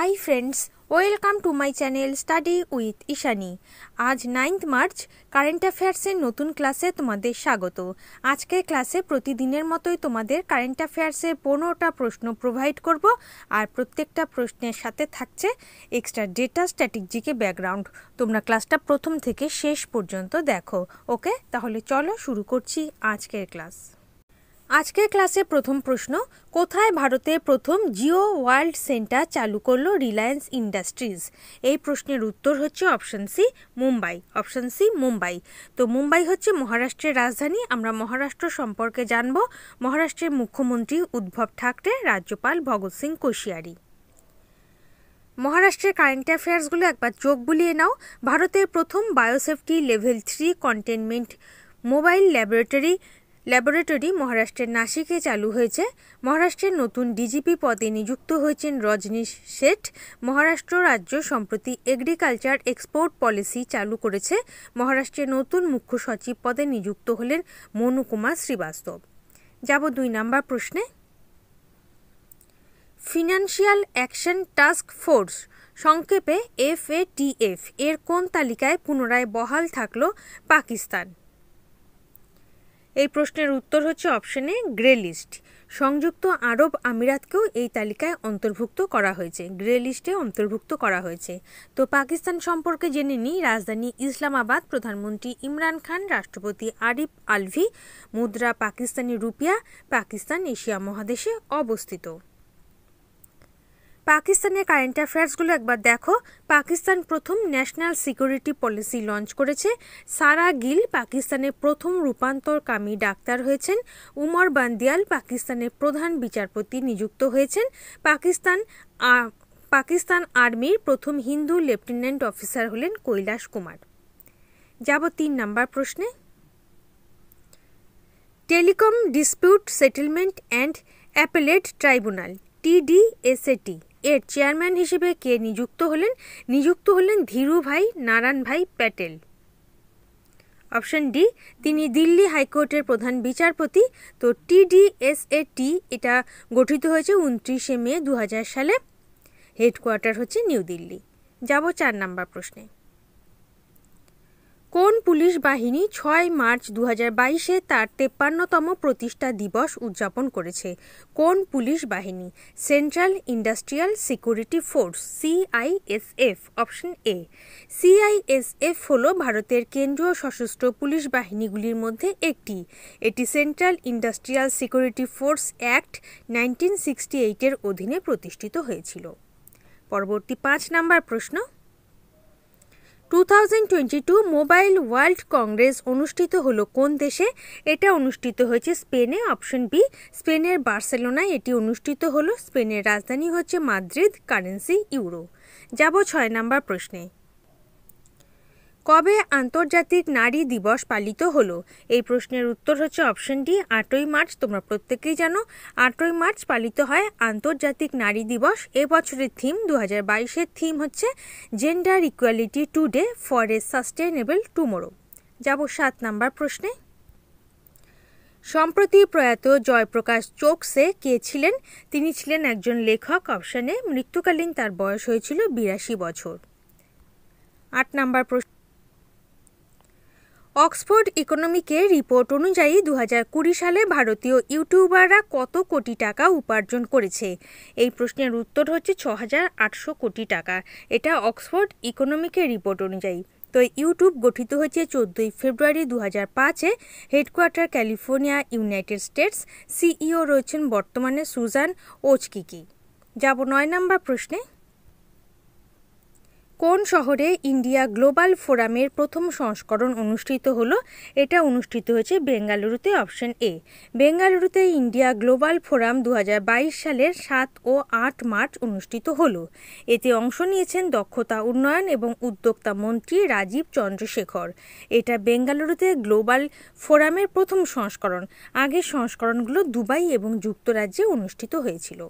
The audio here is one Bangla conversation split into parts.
high friends welcome to my channel study with Ishani আজ নাইন্থ মার্চ কারেন্ট অ্যাফেয়ার্সের নতুন ক্লাসে তোমাদের স্বাগত আজকের ক্লাসে প্রতিদিনের মতোই তোমাদের কারেন্ট অ্যাফেয়ার্সের পনেরোটা প্রশ্ন প্রোভাইড করব আর প্রত্যেকটা প্রশ্নের সাথে থাকছে এক্সট্রা ডেটা স্ট্র্যাটেজিকে ব্যাকগ্রাউন্ড তোমরা ক্লাসটা প্রথম থেকে শেষ পর্যন্ত দেখো ওকে তাহলে চলো শুরু করছি আজকের ক্লাস আজকের ক্লাসে প্রথম প্রশ্ন কোথায় ভারতে প্রথম জিও ওয়ার্ল্ড সেন্টার চালু করলো রিলায়েন্স ইন্ডাস্ট্রিজ এই প্রশ্নের উত্তর হচ্ছে option C Mumbai option C Mumbai তো মুম্বাই হচ্ছে মহারাষ্ট্রের রাজধানী আমরা মহারাষ্ট্র সম্পর্কে জানব মহারাষ্ট্রের মুখ্যমন্ত্রী উদ্ভব ঠাকরে রাজ্যপাল ভগৎ সিং কোশিয়ারি মহারাষ্ট্রের কারেন্ট অ্যাফেয়ার্সগুলো একবার চোখ বুলিয়ে নাও ভারতের প্রথম biosafety level three containment mobile laboratory laboratory মহারাষ্ট্রের নাসিকে চালু হয়েছে মহারাষ্ট্রের নতুন ডিজিপি পদে নিযুক্ত হয়েছেন রজনীশ শেঠ মহারাষ্ট্র রাজ্য সম্প্রতি এগ্রিকালচার এক্সপোর্ট পলিসি চালু করেছে মহারাষ্ট্রের নতুন মুখ্য সচিব পদে নিযুক্ত হলেন মনু কুমার শ্রীবাস্তব যাব দুই নাম্বার প্রশ্নে ফিনান্সিয়াল অ্যাকশন টাস্ক ফোর্স সংক্ষেপে এফএটিএফ এর কোন তালিকায় পুনরায় বহাল থাকল পাকিস্তান এই প্রশ্নের উত্তর হচ্ছে অপশনে গ্রে লিস্ট সংযুক্ত আরব আমিরাতকেও এই তালিকায় অন্তর্ভুক্ত করা হয়েছে গ্রে লিস্টে অন্তর্ভুক্ত করা হয়েছে তো পাকিস্তান সম্পর্কে জেনে নিই রাজধানী ইসলামাবাদ প্রধানমন্ত্রী ইমরান খান রাষ্ট্রপতি আরিফ আলভি মুদ্রা পাকিস্তানি রুপিয়া পাকিস্তান এশিয়া মহাদেশে অবস্থিত পাকিস্তানের কারেন্ট অ্যাফেয়ার্সগুলো একবার দেখো পাকিস্তান প্রথম ন্যাশনাল সিকিউরিটি পলিসি লঞ্চ করেছে সারা গিল পাকিস্তানের প্রথম রূপান্তরকামী ডাক্তার হয়েছেন উমর বান্দিয়াল পাকিস্তানের প্রধান বিচারপতি নিযুক্ত হয়েছেন পাকিস্তান পাকিস্তান আর্মির প্রথম হিন্দু লেফটেন্যান্ট অফিসার হলেন কৈলাস কুমার যাব তিন নাম্বার প্রশ্নে telecom dispute settlement and appellate tribunal TDSAT এর চেয়ারম্যান হিসেবে কে নিযুক্ত হলেন নিযুক্ত হলেন ধীরুভাই নারায়ণভাই প্যাটেল অপশন ডি তিনি দিল্লি হাইকোর্টের প্রধান বিচারপতি তো টি এটা গঠিত হয়েছে উনত্রিশে মে দু সালে হেডকোয়ার্টার হচ্ছে নিউ দিল্লি যাব চার নাম্বার প্রশ্নে কোন পুলিশ বাহিনী ছয় মার্চ দু বাইশে তার তেপ্পান্নতম প্রতিষ্ঠা দিবস উদযাপন করেছে কোন পুলিশ বাহিনী central industrial security force CISF option A CISF হল ভারতের কেন্দ্রীয় সশস্ত্র পুলিশ বাহিনীগুলির মধ্যে একটি এটি central industrial security force act nineteen sixty এইটের অধীনে প্রতিষ্ঠিত হয়েছিল পরবর্তী পাঁচ নাম্বার প্রশ্ন two thousand twenty two mobile world congress অনুষ্ঠিত হলো কোন দেশে এটা অনুষ্ঠিত হয়েছে স্পেনে অপশন বি স্পেনের বার্সেলোনায় এটি অনুষ্ঠিত হলো স্পেনের রাজধানী হচ্ছে মাদ্রিদ কারেন্সি ইউরো যাব ছয় নাম্বার প্রশ্নে কবে আন্তর্জাতিক নারী দিবস পালিত হলো এই প্রশ্নের উত্তর হচ্ছে অপশন ডি আটই মার্চ তোমরা প্রত্যেকেই জানো আটই মার্চ পালিত হয় আন্তর্জাতিক নারী দিবস এ বছরের থিম দু হাজার বাইশের থিম হচ্ছে gender equality today for a sustainable tomorrow যাব সাত নাম্বার প্রশ্নে সম্প্রতি প্রয়াত জয়প্রকাশ চোকসে কে ছিলেন তিনি ছিলেন একজন লেখক অপশানে মৃত্যুকালীন তার বয়স হয়েছিল বিরাশি বছর আট নাম্বার প্রশ্ন অক্সফোর্ড ইকোনমিকের রিপোর্ট অনুযায়ী দু সালে ভারতীয় ইউটিউবাররা কত কোটি টাকা উপার্জন করেছে এই প্রশ্নের উত্তর হচ্ছে ছ কোটি টাকা এটা অক্সফোর্ড ইকোনমিকের রিপোর্ট অনুযায়ী তো ইউটিউব গঠিত হয়েছে চোদ্দোই ফেব্রুয়ারি দু হাজার পাঁচে headquarter California United States CEO রয়েছেন বর্তমানে সুজান ওচকিকি যাব নয় নম্বর প্রশ্নে কোন শহরে ইন্ডিয়া গ্লোবাল ফোরামের প্রথম সংস্করণ অনুষ্ঠিত হলো এটা অনুষ্ঠিত হয়েছে বেঙ্গালুরুতে অপশন এ বেঙ্গালুরুতে ইন্ডিয়া গ্লোবাল ফোরাম দু সালের সাত ও আট মার্চ অনুষ্ঠিত হলো এতে অংশ নিয়েছেন দক্ষতা উন্নয়ন এবং উদ্যোক্তা মন্ত্রী রাজীব চন্দ্রশেখর এটা বেঙ্গালুরুতে গ্লোবাল ফোরামের প্রথম সংস্করণ আগের সংস্করণগুলো দুবাই এবং যুক্তরাজ্যে অনুষ্ঠিত হয়েছিল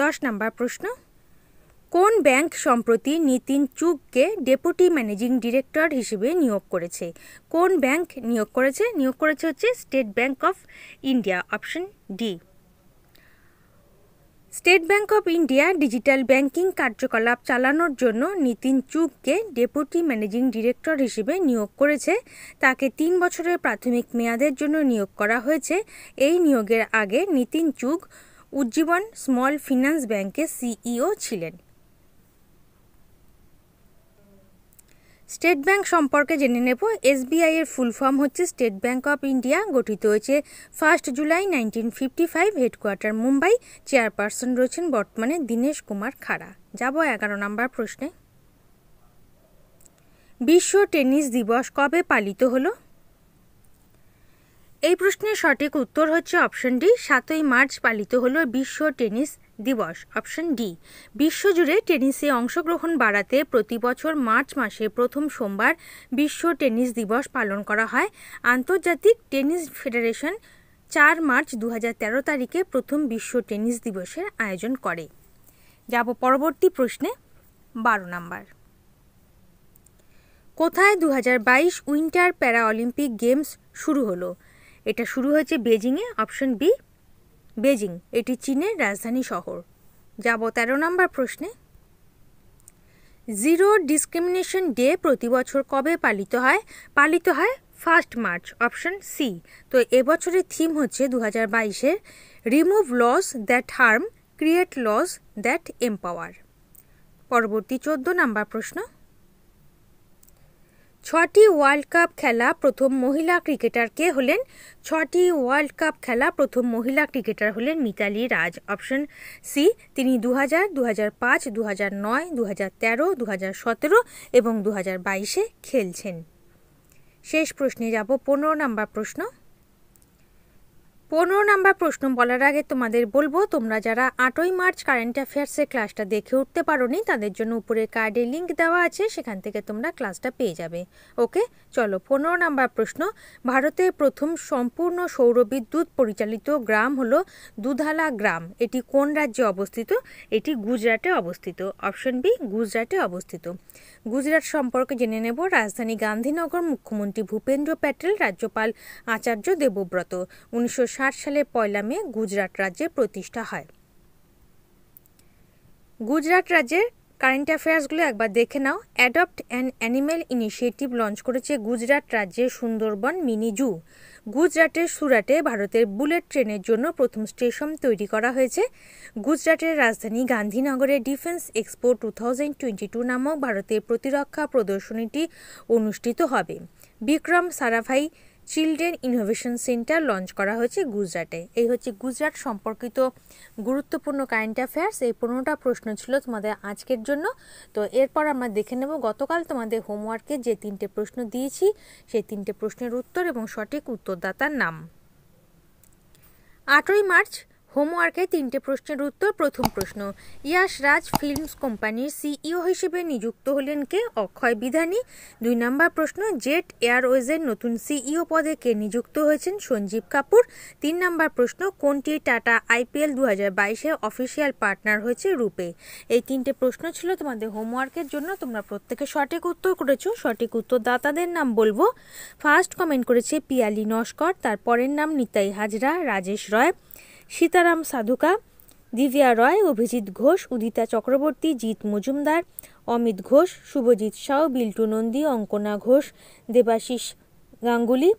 দশ নম্বর প্রশ্ন কোন ব্যাংক সম্প্রতি নিতিন চুককে ডেপুটি ম্যানেজিং ডিরেক্টর হিসেবে নিয়োগ করেছে কোন ব্যাংক নিয়োগ করেছে নিয়োগ করেছে হচ্ছে State Bank of India option D State Bank of India digital banking কার্যকলাপ চালানোর জন্য নিতিন চুককে ডেপুটি ম্যানেজিং ডিরেক্টর হিসেবে নিয়োগ করেছে তাকে তিন বছরের প্রাথমিক মেয়াদের জন্য নিয়োগ করা হয়েছে এই নিয়োগের আগে নিতিন চুক উজ্জীবন স্মল ফিন্যান্স ব্যাংকের সিইও ছিলেন স্টেট ব্যাংক সম্পর্কে জেনে নেব এসবিআই এর ফুল ফর্ম হচ্ছে স্টেট ব্যাংক অফ ইন্ডিয়া গঠিত হয়েছে first July nineteen fifty five headquarter Mumbai chairperson রয়েছেন বর্তমানে দীনেশ কুমার খাড়া যাব এগারো নম্বর প্রশ্নে বিশ্ব টেনিস দিবস কবে পালিত হলো এই প্রশ্নের সঠিক উত্তর হচ্ছে অপশন ডি সাতই মার্চ পালিত হলো বিশ্ব টেনিস দিবস অপশন ডি বিশ্বজুড়ে টেনিসে অংশগ্রহণ বাড়াতে প্রতি বছর মার্চ মাসে প্রথম সোমবার বিশ্ব টেনিস দিবস পালন করা হয় আন্তর্জাতিক টেনিস ফেডারেশন চার মার্চ দু তারিখে প্রথম বিশ্ব টেনিস দিবসের আয়োজন করে যাব পরবর্তী প্রশ্নে বারো নম্বর কোথায় দু উইন্টার প্যারা অলিম্পিক গেমস শুরু হলো এটা শুরু হয়েছে বেজিংয়ে অপশন বি বেজিং এটি চীনের রাজধানী শহর যাব তেরো নম্বর প্রশ্নে জিরো ডিসক্রিমিনেশন ডে প্রতি বছর কবে পালিত হয় পালিত হয় ফার্স্ট মার্চ অপশন সি তো এবছরের থিম হচ্ছে দু হাজার বাইশের remove laws that harm create laws that empower পরবর্তী চোদ্দ নাম্বার প্রশ্ন ছটি ওয়ার্ল্ড কাপ খেলা প্রথম মহিলা ক্রিকেটার কে হলেন ছটি ওয়ার্ল্ড কাপ খেলা প্রথম মহিলা ক্রিকেটার হলেন মিতালি রাজ অপশন সি তিনি দু হাজার দু হাজার পাঁচ দু হাজার নয় দু হাজার তেরো দু হাজার সতেরো এবং দু হাজার বাইশে খেলছেন শেষ প্রশ্নে যাব পনেরো নম্বর প্রশ্ন পনেরো নাম্বার প্রশ্ন বলার আগে তোমাদের বলবো তোমরা যারা আটই মার্চ কারেন্ট অ্যাফেয়ার্সের ক্লাসটা দেখে উঠতে পারোনি তাদের জন্য উপরে কার্ডে লিঙ্ক দেওয়া আছে সেখান থেকে তোমরা ক্লাসটা পেয়ে যাবে ওকে চলো পনেরো নাম্বার প্রশ্ন ভারতের প্রথম সম্পূর্ণ সৌর বিদ্যুৎ পরিচালিত গ্রাম হল দুধালা গ্রাম এটি কোন রাজ্যে অবস্থিত এটি গুজরাটে অবস্থিত অপশন বি গুজরাটে অবস্থিত গুজরাট সম্পর্কে জেনে নেব রাজধানী গান্ধীনগর মুখ্যমন্ত্রী ভূপেন্দ্র প্যাটেল রাজ্যপাল আচার্য দেবব্রত উনিশশো সালের পয়লা মে গুজরাট রাজ্যে প্রতিষ্ঠা হয় গুজরাট রাজ্যের কারেন্ট অ্যাফেয়ার্সগুলো একবার দেখে নাও adopt and animal initiative launch করেছে গুজরাট রাজ্যের সুন্দরবন মিনি জু গুজরাটের সুরাটে ভারতের বুলেট ট্রেনের জন্য প্রথম স্টেশন তৈরি করা হয়েছে গুজরাটের রাজধানী গান্ধীনগরে defence expo two thousand twenty two নামক ভারতের প্রতিরক্ষা প্রদর্শনীটি অনুষ্ঠিত হবে Vikram Sarabhai children innovation centre launch করা হয়েছে গুজরাটে এই হচ্ছে গুজরাট সম্পর্কিত গুরুত্বপূর্ণ কারেন্ট অ্যাফেয়ার্স এই পনেরোটা প্রশ্ন ছিল তোমাদের আজকের জন্য তো এরপর আমরা দেখে নেব গতকাল তোমাদের হোমওয়ার্কে যে তিনটে প্রশ্ন দিয়েছি সেই তিনটে প্রশ্নের উত্তর এবং সঠিক উত্তরদাতার নাম আটই মার্চ হোমওয়ার্কে তিনটে প্রশ্নের উত্তর প্রথম প্রশ্ন ইয়াশ রাজ ফিল্মস কোম্পানির সিইও হিসেবে নিযুক্ত হলেন কে অক্ষয় বিধানী দুই নম্বর প্রশ্ন জেট এয়ারওয়েজের নতুন সিইও পদে কে নিযুক্ত হয়েছেন সঞ্জীব কাপুর তিন নম্বর প্রশ্ন কোনটি টাটা আইপিএল দু হাজার বাইশে অফিসিয়াল পার্টনার হয়েছে রূপে এই তিনটে প্রশ্ন ছিল তোমাদের হোমওয়ার্কের জন্য তোমরা প্রত্যেকে সঠিক উত্তর করেছো সঠিক উত্তরদাতাদের নাম বলবো ফার্স্ট কমেন্ট করেছে পিয়ালি নস্কর তারপরের নাম নিতাই হাজরা রাজেশ রয় সীতারাম সাধুকা দিব্যা রয় অভিজিৎ ঘোষ উদিতা চক্রবর্তী জিৎ মজুমদার অমিত ঘোষ শুভজিৎ সাউ বিল্টু নন্দী অঙ্কনা ঘোষ দেবাশিস গাঙ্গুলি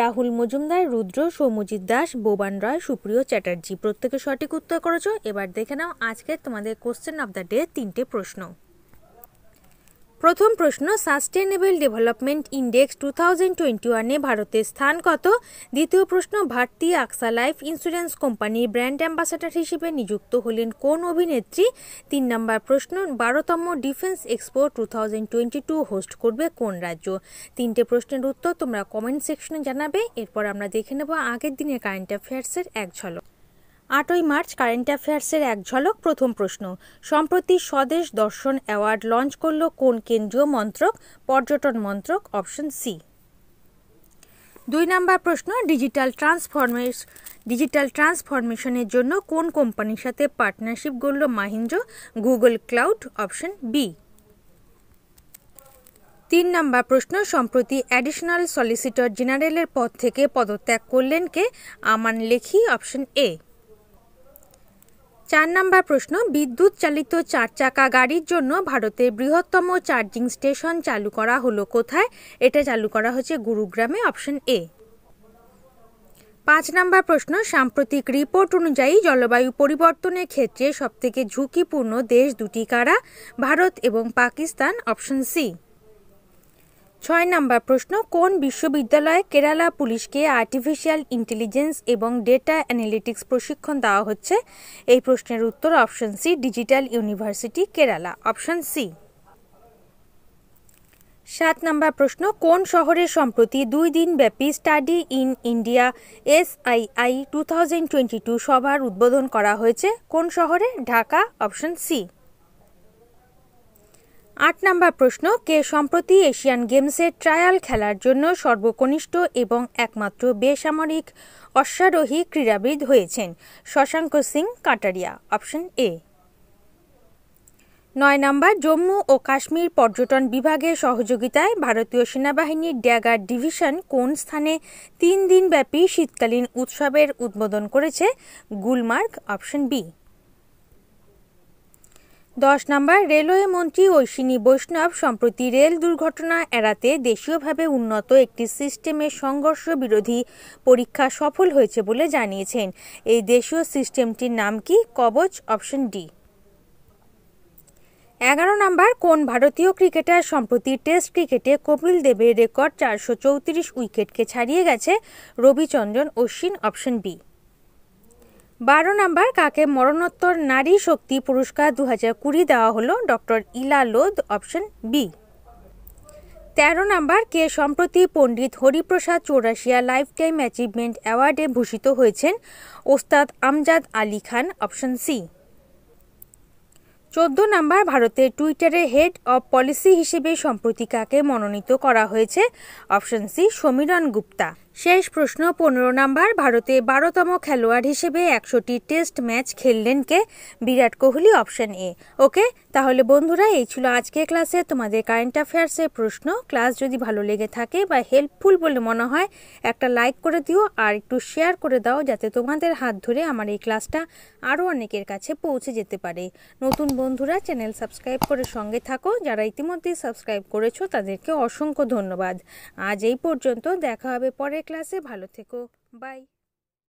রাহুল মজুমদার রুদ্র সৌমজিৎ দাস বোবান রয় সুপ্রিয় চ্যাটার্জি প্রত্যেকে সঠিক উত্তর করেছ এবার দেখে নাও আজকের তোমাদের কোশ্চেন অফ দ্য ডে তিনটে প্রশ্ন প্রথম প্রশ্ন sustainable development index two thousand twenty ওয়ানে ভারতের স্থান কত দ্বিতীয় প্রশ্ন ভারতী আকসা লাইফ ইন্স্যুরেন্স কোম্পানির ব্র্যান্ড অ্যাম্বাসাডার হিসেবে নিযুক্ত হলেন কোন অভিনেত্রী তিন নম্বর প্রশ্ন বারোতম defence expo two thousand twenty two host করবে কোন রাজ্য তিনটে প্রশ্নের উত্তর তোমরা কমেন্ট সেকশনে জানাবে এরপর আমরা দেখে নেব আগের দিনের কারেন্ট অ্যাফেয়ার্সের এক ঝলক আটই মার্চ কারেন্ট অ্যাফেয়ার্সের এক ঝলক প্রথম প্রশ্ন সম্প্রতি স্বদেশ দর্শন অ্যাওয়ার্ড লঞ্চ করল কোন কেন্দ্রীয় মন্ত্রক পর্যটন মন্ত্রক অপশন সি দুই নম্বর প্রশ্ন ডিজিটাল ট্রান্সফরমেশ ডিজিটাল ট্রান্সফরমেশনের জন্য কোন কোম্পানির সাথে পার্টনারশিপ গড়ল Mahindra Google cloud option B তিন নম্বর প্রশ্ন সম্প্রতি অ্যাডিশনাল সলিসিটর জেনারেলের পদ থেকে পদত্যাগ করলেন কে আমান লেখি অপশন এ চার নম্বর প্রশ্ন বিদ্যুৎ চালিত চার চাকা গাড়ির জন্য ভারতের বৃহত্তম চার্জিং স্টেশন চালু করা হলো কোথায় এটা চালু করা হচ্ছে গুরুগ্রামে অপশন এ পাঁচ নম্বর প্রশ্ন সাম্প্রতিক রিপোর্ট অনুযায়ী জলবায়ু পরিবর্তনের ক্ষেত্রে সবথেকে ঝুঁকিপূর্ণ দেশ দুটি কারা ভারত এবং পাকিস্তান অপশন সি ছয় নম্বর প্রশ্ন কোন বিশ্ববিদ্যালয়ে কেরালা পুলিশকে আর্টিফিশিয়াল ইন্টেলিজেন্স এবং ডেটা অ্যানালিটিক্স প্রশিক্ষণ দেওয়া হচ্ছে এই প্রশ্নের উত্তর option C digital university Kerala option C সাত নম্বর প্রশ্ন কোন শহরে সম্প্রতি দুই দিন ব্যাপী study in India S two thousand twenty two সভার উদ্বোধন করা হয়েছে কোন শহরে ঢাকা অপশন সি আট নম্বর প্রশ্ন কে সম্প্রতি এশিয়ান গেমসের ট্রায়াল খেলার জন্য সর্বকনিষ্ঠ এবং একমাত্র বেসামরিক অশ্বারোহী ক্রীড়াবিদ হয়েছেন শশাঙ্ক সিং কাটারিয়া অপশন এ নয় নম্বর জম্মু ও কাশ্মীর পর্যটন বিভাগের সহযোগিতায় ভারতীয় সেনাবাহিনীর ড্যাগার ডিভিশন কোন স্থানে তিন দিনব্যাপী শীতকালীন উৎসবের উদ্বোধন করেছে গুলমার্গ অপশন বি দশ নম্বর রেলওয়ে মন্ত্রী ঐশিনী বৈষ্ণব সম্প্রতি রেল দুর্ঘটনা এড়াতে দেশীয়ভাবে উন্নত একটি সিস্টেমের সংঘর্ষ বিরোধী পরীক্ষা সফল হয়েছে বলে জানিয়েছেন এই দেশীয় সিস্টেমটির নাম কি কবচ অপশন ডি এগারো নম্বর কোন ভারতীয় ক্রিকেটার সম্প্রতি টেস্ট ক্রিকেটে কপিল দেবের রেকর্ড চারশো উইকেটকে ছাড়িয়ে গেছে রবিচন্দ্রন অশ্বিন অপশন বি বারো নম্বর কাকে মরণোত্তর নারী শক্তি পুরস্কার দু হাজার কুড়ি দেওয়া হলো ডক্টর ইলা লোদ অপশন বি তেরো নম্বর কে সম্প্রতি Pandit Hariprasad Chaurasia lifetime achievement অ্যাওয়ার্ডে ভূষিত হয়েছেন ওস্তাদ আমজাদ আলী খান অপশন সি চোদ্দ নম্বর ভারতের টুইটারে হেড অব পলিসি হিসেবে সম্প্রতি কাকে মনোনীত করা হয়েছে অপশন সি সমীরণ গুপ্তা শেষ প্রশ্ন পনেরো নম্বর ভারতে বারোতম খেলোয়াড় হিসেবে একশোটি টেস্ট ম্যাচ খেললেন কে Virat Kohli option A okay তাহলে বন্ধুরা এই ছিল আজকের ক্লাসে তোমাদের কারেন্ট অ্যাফেয়ার্সের প্রশ্ন ক্লাস যদি ভালো লেগে থাকে বা হেল্পফুল বলে মনে হয় একটা লাইক করে দিও আর একটু শেয়ার করে দাও যাতে তোমাদের হাত ধরে আমার এই ক্লাসটা আরও অনেকের কাছে পৌঁছে যেতে পারে নতুন বন্ধুরা চ্যানেল সাবস্ক্রাইব করে সঙ্গে থাকো যারা ইতিমধ্যেই সাবস্ক্রাইব করেছো তাদেরকে অসংখ্য ধন্যবাদ আজ এই পর্যন্ত দেখা হবে পরে ক্লাসে ভালো থেকো বাই